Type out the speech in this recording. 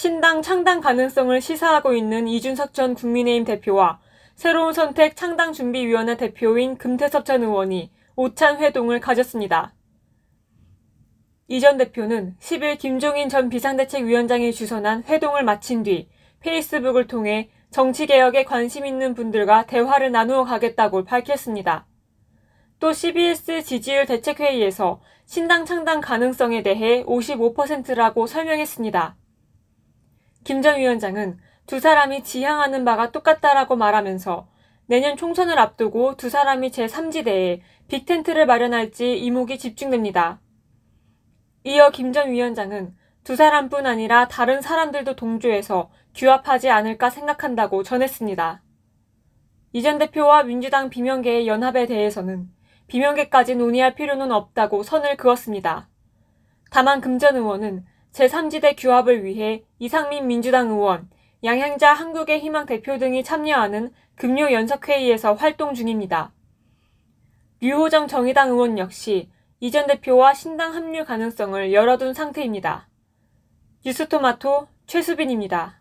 신당 창당 가능성을 시사하고 있는 이준석 전 국민의힘 대표와 새로운 선택 창당 준비위원회 대표인 금태섭 전 의원이 오찬 회동을 가졌습니다. 이 전 대표는 10일 김종인 전 비상대책위원장이 주선한 회동을 마친 뒤 페이스북을 통해 정치개혁에 관심 있는 분들과 대화를 나누어 가겠다고 밝혔습니다. 또 CBS 지지율 대책회의에서 신당 창당 가능성에 대해 55%라고 설명했습니다. 김전 위원장은 두 사람이 지향하는 바가 똑같다라고 말하면서 내년 총선을 앞두고 두 사람이 제3지대에 빅텐트를 마련할지 이목이 집중됩니다. 이어 김 전 위원장은 두 사람뿐 아니라 다른 사람들도 동조해서 규합하지 않을까 생각한다고 전했습니다. 이전 대표와 민주당 비명계의 연합에 대해서는 비명계까지 논의할 필요는 없다고 선을 그었습니다. 다만 금 전 의원은 제3지대 규합을 위해 이상민 민주당 의원, 양향자 한국의 희망 대표 등이 참여하는 금요 연석회의에서 활동 중입니다. 류호정 정의당 의원 역시 이전 대표와 신당 합류 가능성을 열어둔 상태입니다. 뉴스토마토 최수빈입니다.